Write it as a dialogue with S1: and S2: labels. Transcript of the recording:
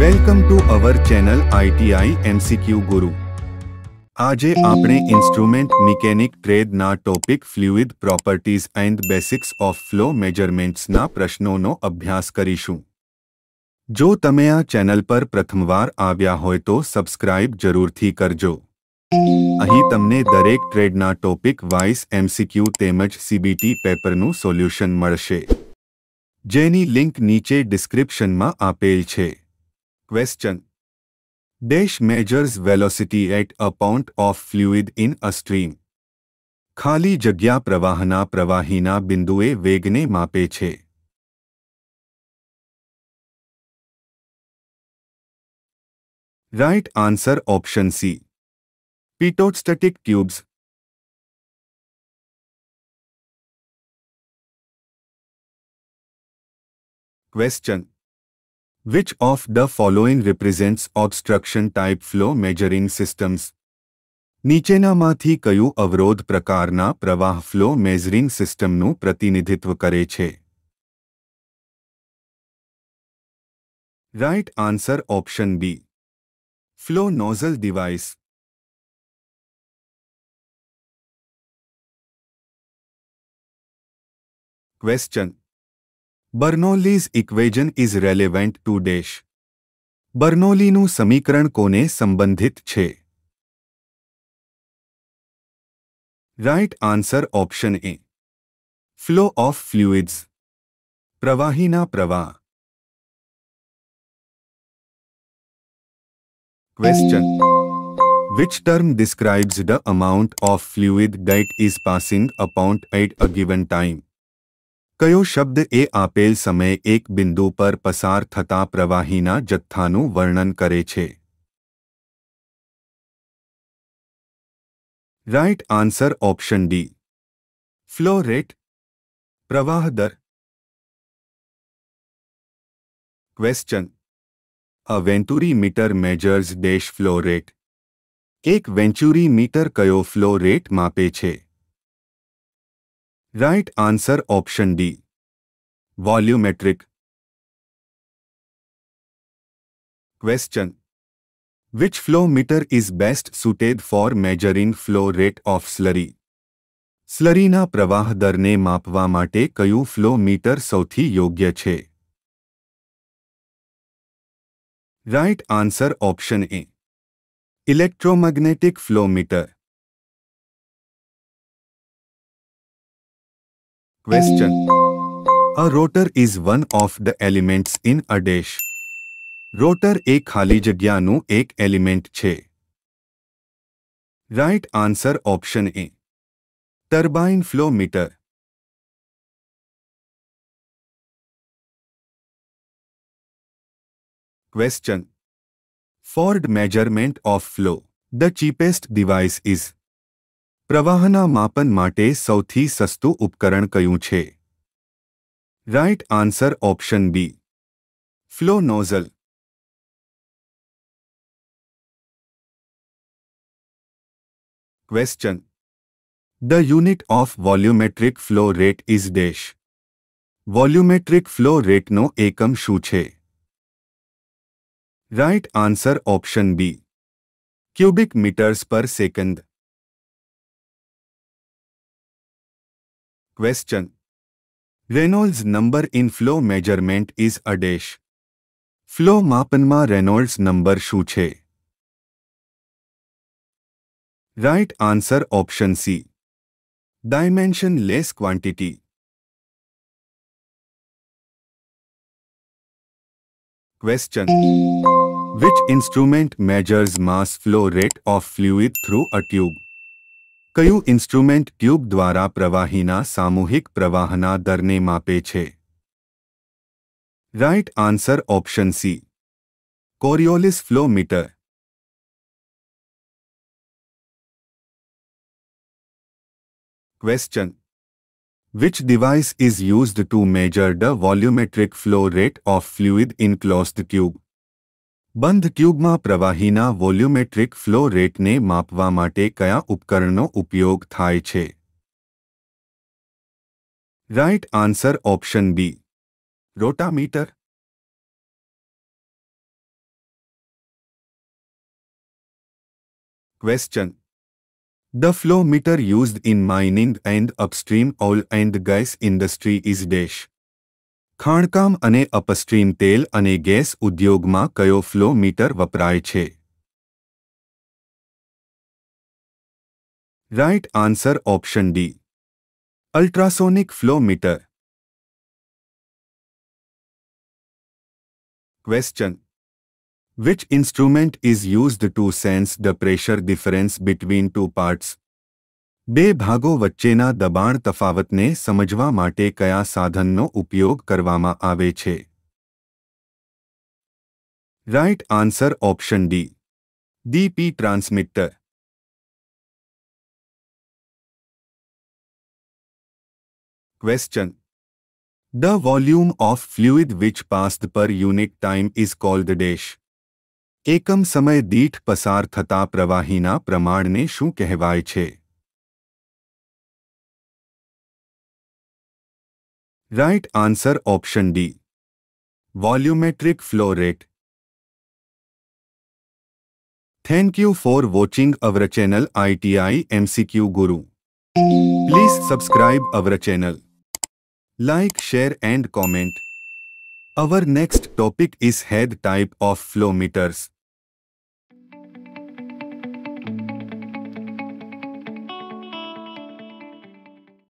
S1: Welcome to our channel ITI MCQ ગુરુ આજે આપણે ઇન્સ્ટ્રુમેન્ટ મિકેનિક ટ્રેડના topic fluid properties and basics of flow મેજરમેન્ટ્સના પ્રશ્નોનો અભ્યાસ કરીશું જો તમે આ ચેનલ પર પ્રથમવાર આવ્યા હોય તો સબસ્ક્રાઇબ જરૂરથી કરજો અહીં તમને દરેક ટ્રેડના ટોપિક વાઇસ એમસીક્યુ તેમજ સીબીટી પેપરનું સોલ્યુશન મળશે જેની લિંક નીચે ડિસ્ક્રિપ્શનમાં આપેલ છે Question. Dash measures velocity at a point of fluid in a stream. ખાલી જગ્યા પ્રવાહના પ્રવાહીના બિંદુએ વેગને માપે છે
S2: right answer option C pitot static tubes question
S1: Which of the following represents obstruction type flow measuring systems? નીચેનામાંથી કયું અવરોધ પ્રકારના પ્રવાહ ફ્લો મેઝરિંગ સિસ્ટમનું પ્રતિનિધિત્વ કરે છે
S2: right answer option B flow nozzle device
S1: question Bernoulli's equation is relevant to dash Bernoulli समीकरण को संबंधित छे
S2: right answer option A flow of fluids प्रवाही ना प्रवाह
S1: question which term describes the amount of fluid that is passing a point at a given time કયો શબ્દ એ આપેલ સમય એક બિંદુ પર પસાર થતા પ્રવાહીના જથ્થાનું વર્ણન કરે છે
S2: right answer option D flow rate પ્રવાહ દર question
S1: a venturi meter measures dash flow rate એક વેન્ટુરી મીટર કયો ફ્લો રેટ માપે છે right
S3: answer option D volumetric
S1: question which flow meter is best suited for measuring flow rate of slurry स्लरीना प्रवाह दर ने मापवा माटे क्यू फ्लो मीटर सौथी योग्य छे right answer option A electromagnetic
S2: flow meter Question
S1: A rotor is one of the elements in a dish. Rotor એ ખાલી જગ્યાનું એક એલિમેન્ટ છે right answer option A turbine flow meter question for measurement of flow the cheapest device is प्रवाहना मापन माटे सौथी सस्तु उपकरण क्यूँ right answer option B flow nozzle question the unit of volumetric flow rate is dash volumetric flow rate नो एकम शू right answer option B cubic metres
S2: per second Question.
S1: Reynolds number in flow measurement is a dash. Flow માપનમાં Reynolds number શું છે? Right answer option C. Dimensionless quantity. Question. Which instrument measures mass flow rate of fluid through a tube? कयु instrument tube द्वारा प्रवाही सामूहिक प्रवाहना दर ने मापे right answer option
S2: C Coriolis flow meter question which
S1: device is use to measure the volumetric flow rate of fluid in closed tube बंद ट्यूबमा प्रवाहीना वोल्यूमेट्रिक फ्लो रेट ने मापवा क्या कया उपकरणों उपयोग थाय
S2: right answer option B rotameter question
S1: the flow meter use in mining and upstream oil and gas industry is dash ખાણકામ અને અપસ્ટ્રીમ તેલ અને ગેસ ઉદ્યોગમાં કયો ફ્લો મીટર વપરાય છે
S2: right answer option D ultrasonic flow meter
S1: Question Which instrument is used to sense the pressure difference between two parts? બે ભાગો વચ્ચેના દબાણ તફાવતને સમજવા માટે કયા સાધનનો ઉપયોગ કરવામાં આવે છે right answer option D DP transmitter question the volume of fluid વિ ช passed per unit time is called the dash એકમ સમય દીઠ પસાર થતા પ્રવાહીના
S3: પ્રમાણને
S2: શું કહેવાય છે right answer option D volumetric flow
S1: rate thank you for watching our channel ITI MCQ Guru please subscribe our channel like share and comment our next topic is head type of फ्लोमीटर्स